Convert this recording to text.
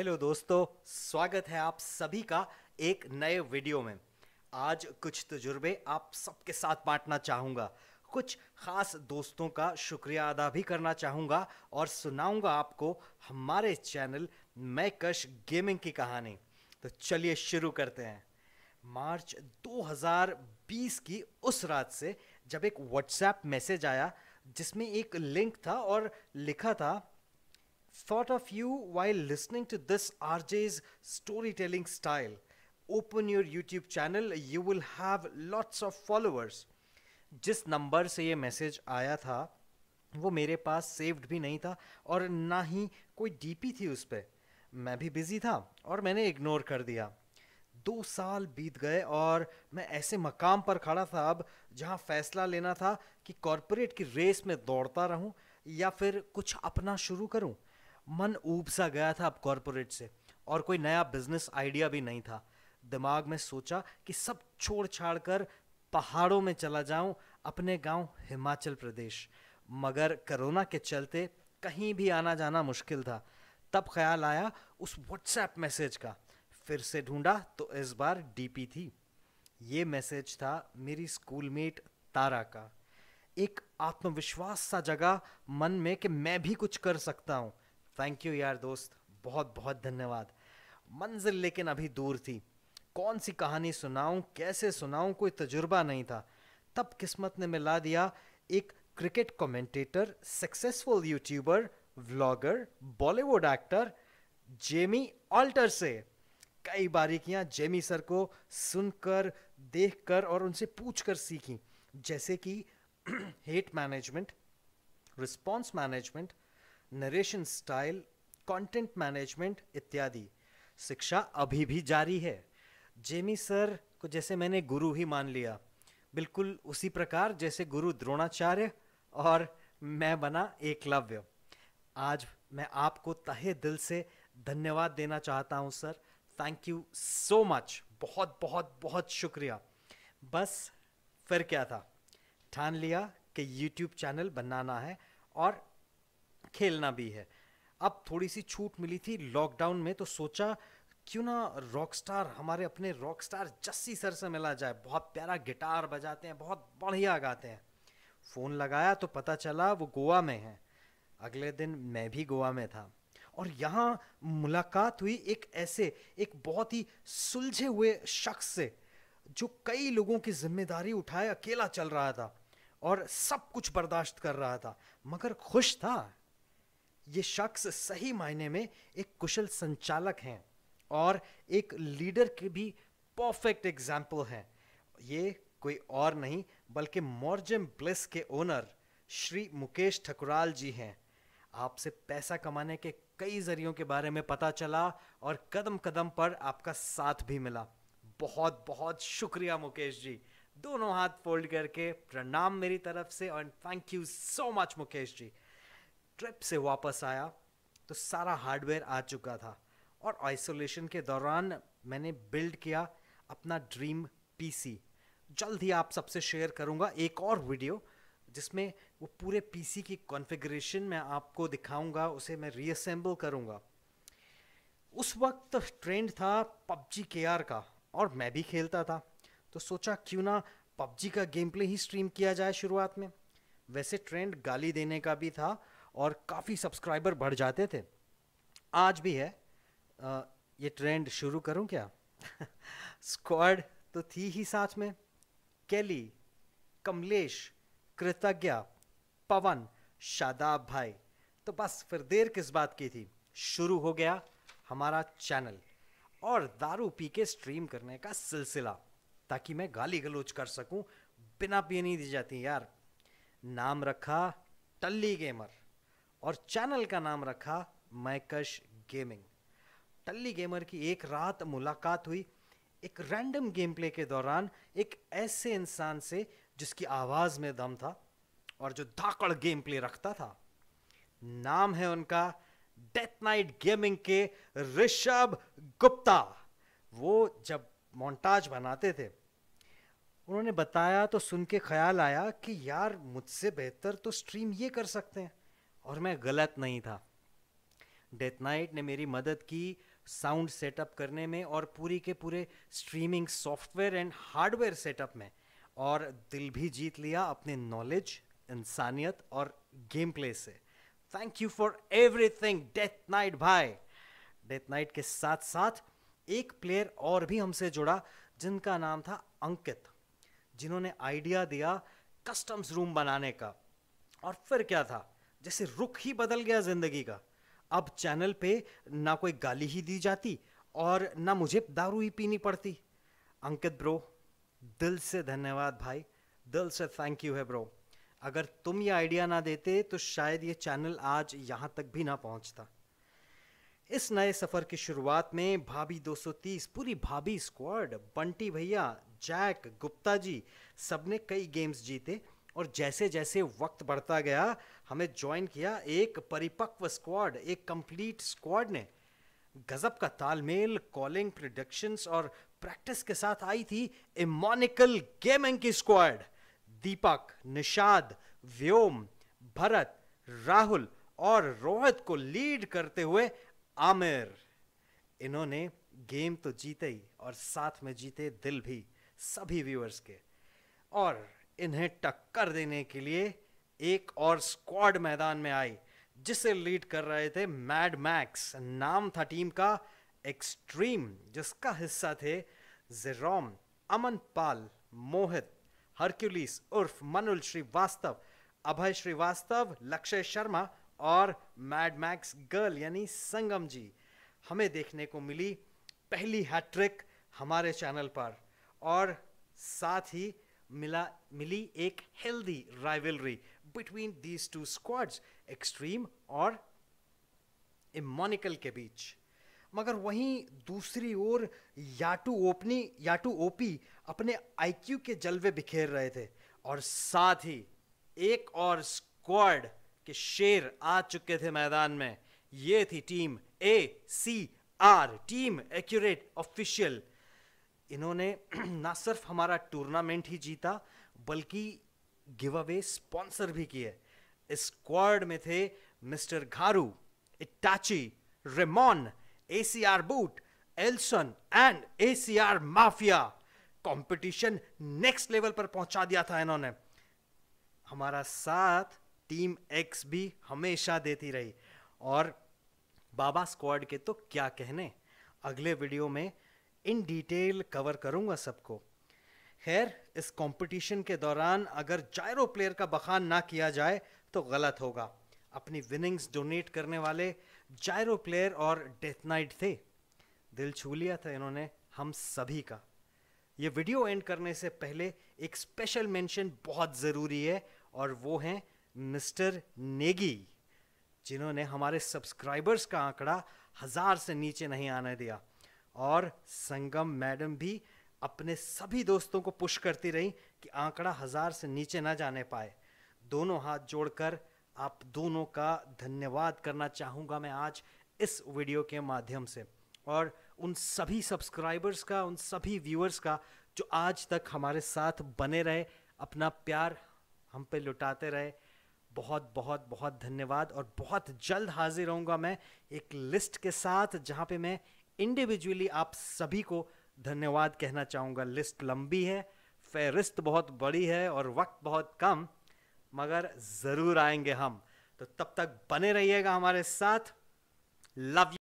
Hello दोस्तों स्वागत है आप सभी का एक नए वीडियो में आज कुछ तजुर्बे आप सबके साथ बांटना चाहूँगा कुछ ख़ास दोस्तों का शुक्रिया अदा भी करना चाहूँगा और सुनाऊँगा आपको हमारे चैनल मैं कश गेमिंग की कहानी तो चलिए शुरू करते हैं मार्च 2020 की उस रात से जब एक व्हाट्सएप मैसेज आया जिसमें एक लिंक था और लिखा था thought of you while listening to this RJ's storytelling style. Open your YouTube channel you will have lots of followers. जिस नंबर से ये मैसेज आया था वो मेरे पास सेव्ड भी नहीं था और ना ही कोई डीपी थी उस पर मैं भी बिज़ी था और मैंने इग्नोर कर दिया दो साल बीत गए और मैं ऐसे मकाम पर खड़ा था अब जहाँ फैसला लेना था कि कॉरपोरेट की रेस में दौड़ता रहूँ या फिर कुछ अपना शुरू करूँ मन ऊब सा गया था अब कॉरपोरेट से और कोई नया बिजनेस आइडिया भी नहीं था दिमाग में सोचा कि सब छोड़ छाड़ कर पहाड़ों में चला जाऊं अपने गांव हिमाचल प्रदेश मगर कोरोना के चलते कहीं भी आना जाना मुश्किल था तब ख्याल आया उस व्हाट्सएप मैसेज का फिर से ढूंढा तो इस बार डीपी थी ये मैसेज था मेरी स्कूलमेट तारा का एक आत्मविश्वास सा जगा मन में कि मैं भी कुछ कर सकता हूँ थैंक यू यार दोस्त बहुत बहुत धन्यवाद मंजिल लेकिन अभी दूर थी कौन सी कहानी सुनाऊं कैसे सुनाऊं कोई तजुर्बा नहीं था तब किस्मत ने मिला दिया एक cricket commentator successful YouTuber vlogger Bollywood actor Jamie Alter से कई बारीकियां जेमी सर को सुनकर देखकर और उनसे पूछकर सीखी जैसे कि hate management response management narration style content management इत्यादि शिक्षा अभी भी जारी है जेमी सर को जैसे मैंने गुरु ही मान लिया बिल्कुल उसी प्रकार जैसे गुरु द्रोणाचार्य और मैं बना एकलव्य आज मैं आपको तहे दिल से धन्यवाद देना चाहता हूँ sir thank you so much बहुत बहुत बहुत शुक्रिया बस फिर क्या था ठान लिया कि यूट्यूब चैनल बनाना है और खेलना भी है अब थोड़ी सी छूट मिली थी लॉकडाउन में तो सोचा क्यों ना रॉकस्टार हमारे अपने रॉकस्टार जस्सी सर से मिला जाए बहुत प्यारा गिटार बजाते हैं बहुत बढ़िया गाते हैं फ़ोन लगाया तो पता चला वो गोवा में है अगले दिन मैं भी गोवा में था और यहाँ मुलाकात हुई एक ऐसे एक बहुत ही सुलझे हुए शख्स से जो कई लोगों की जिम्मेदारी उठाए अकेला चल रहा था और सब कुछ बर्दाश्त कर रहा था मगर खुश था ये शख्स सही मायने में एक कुशल संचालक हैं और एक लीडर के भी परफेक्ट एग्जाम्पल हैं ये कोई और नहीं बल्कि मॉर्जम ब्लिस के ओनर श्री मुकेश ठकुराल जी हैं आपसे पैसा कमाने के कई जरियों के बारे में पता चला और कदम कदम पर आपका साथ भी मिला बहुत बहुत शुक्रिया मुकेश जी दोनों हाथ फोल्ड करके प्रणाम मेरी तरफ से और thank you so much Mukesh ji trip से वापस आया तो सारा हार्डवेयर आ चुका था और आइसोलेशन के दौरान मैंने बिल्ड किया अपना ड्रीम पीसी जल्द ही आप सबसे शेयर करूंगा एक और वीडियो जिसमें वो पूरे पीसी की कॉन्फ़िगरेशन मैं आपको दिखाऊंगा उसे मैं रीअसेंबल करूंगा उस वक्त ट्रेंड था पबजी के का और मैं भी खेलता था तो सोचा क्यों ना पबजी का गेम प्ले ही स्ट्रीम किया जाए शुरुआत में वैसे ट्रेंड गाली देने का भी था और काफ़ी सब्सक्राइबर बढ़ जाते थे आज भी है आ, ये ट्रेंड शुरू करूं क्या स्क्वाड तो थी ही साथ में केली कमलेश कृतज्ञ पवन शादाब भाई तो बस फिर देर किस बात की थी शुरू हो गया हमारा चैनल और दारू पी के स्ट्रीम करने का सिलसिला ताकि मैं गाली गलोच कर सकूं बिना पीनी दी जाती यार नाम रखा टल्ली गेमर और चैनल का नाम रखा मैकश गेमिंग टल्ली गेमर की एक रात मुलाकात हुई एक रैंडम गेम प्ले के दौरान एक ऐसे इंसान से जिसकी आवाज़ में दम था और जो धाकड़ गेम प्ले रखता था नाम है उनका डेथ नाइट गेमिंग के ऋषभ गुप्ता वो जब मोन्टाज बनाते थे उन्होंने बताया तो सुन के ख्याल आया कि यार मुझसे बेहतर तो स्ट्रीम ये कर सकते हैं और मैं गलत नहीं था डेथ नाइट ने मेरी मदद की साउंड सेटअप करने में और पूरी के पूरे streaming software and hardware setup में और दिल भी जीत लिया अपने नॉलेज इंसानियत और गेम प्ले से thank you for everything Death Knight भाई डेथ नाइट के साथ साथ एक प्लेयर और भी हमसे जुड़ा जिनका नाम था अंकित जिन्होंने आइडिया दिया कस्टम्स रूम बनाने का और फिर क्या था जैसे रुख ही बदल गया जिंदगी का अब चैनल पे ना कोई गाली ही दी जाती और ना मुझे दारू ही पीनी पड़ती अंकित ब्रो दिल से धन्यवाद भाई दिल से थैंक यू है ब्रो अगर तुम ये आइडिया ना देते तो शायद ये चैनल आज यहाँ तक भी ना पहुँचता इस नए सफ़र की शुरुआत में भाभी 230 पूरी भाभी स्क्वाड बंटी भैया जैक गुप्ता जी सबने कई गेम्स जीते और जैसे जैसे वक्त बढ़ता गया हमें ज्वाइन किया एक परिपक्व स्क्वाड एक कंप्लीट स्क्वाड ने गजब का तालमेल कॉलिंग प्रोडक्शंस और प्रैक्टिस के साथ आई थी इमोनिकल गेमिंग की स्क्वाड दीपक निषाद व्योम भरत राहुल और रोहित को लीड करते हुए आमिर इन्होंने गेम तो जीते ही और साथ में जीते दिल भी सभी व्यूअर्स के और इन्हें टक्कर देने के लिए एक और स्क्वाड मैदान में आई जिसे लीड कर रहे थे मैड मैक्स नाम था टीम का एक्सट्रीम जिसका हिस्सा थे जेरोम अमन पाल मोहित हरक्यूलिस उर्फ मनुल श्रीवास्तव अभय श्रीवास्तव लक्ष्य शर्मा और मैड मैक्स गर्ल यानी संगम जी हमें देखने को मिली पहली हैट्रिक हमारे चैनल पर और साथ ही मिला मिली एक healthy rivalry between these two squads extreme और इमोनिकल के बीच मगर वहीं दूसरी ओर याटू ओपनी याटू ओपी अपने आईक्यू के जलवे बिखेर रहे थे और साथ ही एक और स्क्वाड के शेर आ चुके थे मैदान में ये थी team A C R team accurate official इन्होंने ना सिर्फ हमारा टूर्नामेंट ही जीता बल्कि गिव अवे स्पॉन्सर भी किए इस स्क्वाड में थे मिस्टर घारू Itachi Ramon ACR boot Elson and ACR mafia competition next level पर पहुंचा दिया था इन्होंने हमारा साथ टीम एक्स भी हमेशा देती रही और बाबा स्क्वाड के तो क्या कहने अगले वीडियो में इन डिटेल कवर करूंगा सबको खैर इस कंपटीशन के दौरान अगर जायरो प्लेयर का बखान ना किया जाए तो गलत होगा अपनी विनिंग्स डोनेट करने वाले जायरो प्लेयर और डेथ नाइट थे दिल छू लिया था इन्होंने हम सभी का ये वीडियो एंड करने से पहले एक स्पेशल मेंशन बहुत ज़रूरी है और वो हैं मिस्टर नेगी जिन्होंने हमारे सब्सक्राइबर्स का आंकड़ा हज़ार से नीचे नहीं आने दिया और संगम मैडम भी अपने सभी दोस्तों को पुश करती रहीं कि आंकड़ा हज़ार से नीचे ना जाने पाए दोनों हाथ जोड़कर आप दोनों का धन्यवाद करना चाहूँगा मैं आज इस वीडियो के माध्यम से और उन सभी सब्सक्राइबर्स का उन सभी व्यूअर्स का जो आज तक हमारे साथ बने रहे अपना प्यार हम पे लुटाते रहे बहुत बहुत बहुत धन्यवाद और बहुत जल्द हाजिर होऊंगा मैं एक लिस्ट के साथ जहाँ पे मैं इंडिविजुअली आप सभी को धन्यवाद कहना चाहूँगा लिस्ट लंबी है फहरिस्त बहुत बड़ी है और वक्त बहुत कम मगर ज़रूर आएंगे हम तो तब तक बने रहिएगा हमारे साथ लव